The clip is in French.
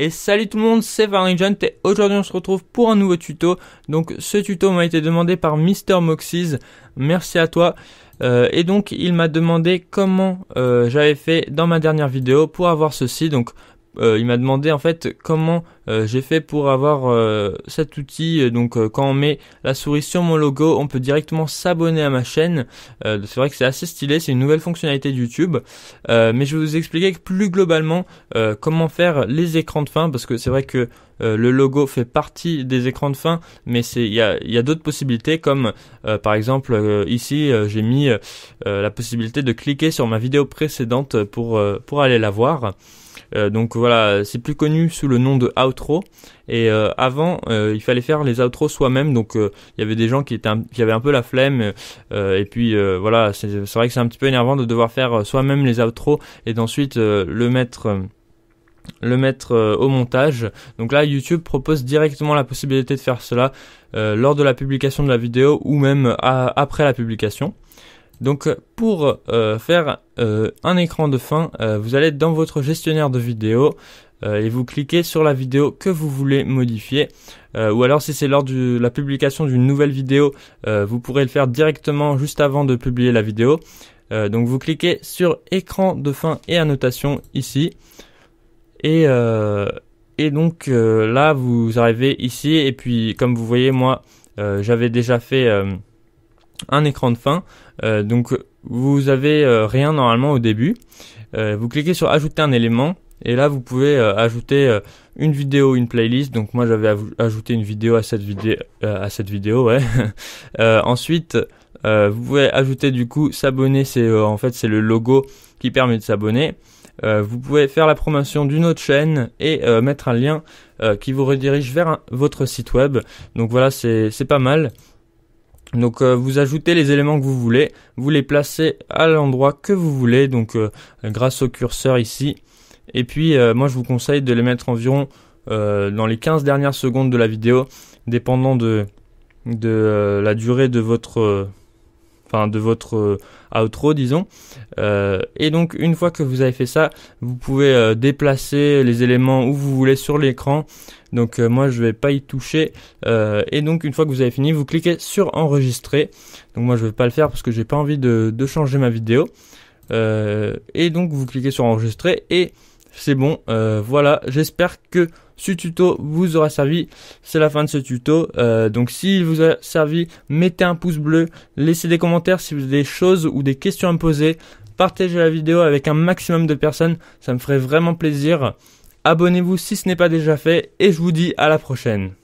Et salut tout le monde, c'est VaryJunt et aujourd'hui on se retrouve pour un nouveau tuto. Donc ce tuto m'a été demandé par Mr Moxies, merci à toi. Euh, et donc il m'a demandé comment euh, j'avais fait dans ma dernière vidéo pour avoir ceci. Donc euh, il m'a demandé en fait comment euh, j'ai fait pour avoir euh, cet outil. Euh, donc quand on met la souris sur mon logo, on peut directement s'abonner à ma chaîne. c'est vrai que c'est assez stylé, c'est une nouvelle fonctionnalité de YouTube. mais je vais vous expliquer plus globalement comment faire les écrans de fin, parce que c'est vrai que le logo fait partie des écrans de fin, mais il y a, d'autres possibilités, comme par exemple ici j'ai mis la possibilité de cliquer sur ma vidéo précédente pour, pour aller la voir. donc voilà, c'est plus connu sous le nom de Out et euh, avant, euh, il fallait faire les outros soi-même, donc euh, il y avait des gens qui, étaient qui avaient un peu la flemme. et puis voilà, c'est vrai que c'est un petit peu énervant de devoir faire soi-même les outros et d'ensuite le mettre le mettre au montage. Donc là, YouTube propose directement la possibilité de faire cela lors de la publication de la vidéo ou même après la publication. Donc pour faire un écran de fin, vous allez dans votre gestionnaire de vidéos euh, et vous cliquez sur la vidéo que vous voulez modifier. Euh, ou alors si c'est lors de la publication d'une nouvelle vidéo, euh, vous pourrez le faire directement juste avant de publier la vidéo. donc vous cliquez sur écran de fin et annotation ici. Et, et donc là, vous arrivez ici. Et puis comme vous voyez, moi, j'avais déjà fait un écran de fin. donc vous avez rien normalement au début. vous cliquez sur ajouter un élément. Et là, vous pouvez euh, ajouter euh, une vidéo, une playlist. Donc moi, j'avais ajouté une vidéo à cette euh, vidéo, ensuite, vous pouvez ajouter du coup s'abonner. C'est en fait c'est le logo qui permet de s'abonner. vous pouvez faire la promotion d'une autre chaîne et mettre un lien qui vous redirige vers votre site web. Donc voilà, c'est pas mal. Donc vous ajoutez les éléments que vous voulez, vous les placez à l'endroit que vous voulez, donc grâce au curseur ici. Et puis euh, moi je vous conseille de les mettre environ euh, dans les 15 dernières secondes de la vidéo, dépendant de, de euh, la durée de votre enfin de votre outro disons. et donc une fois que vous avez fait ça, vous pouvez déplacer les éléments où vous voulez sur l'écran. Donc moi je ne vais pas y toucher. et donc une fois que vous avez fini, vous cliquez sur enregistrer. Donc moi je ne vais pas le faire parce que j'ai pas envie de, de, changer ma vidéo. et donc vous cliquez sur enregistrer et c'est bon. Euh, voilà, j'espère que ce tuto vous aura servi. C'est la fin de ce tuto. Euh, donc s'il vous a servi, mettez un pouce bleu, laissez des commentaires si vous avez des choses ou des questions à me poser. Partagez la vidéo avec un maximum de personnes, ça me ferait vraiment plaisir. Abonnez-vous si ce n'est pas déjà fait et je vous dis à la prochaine.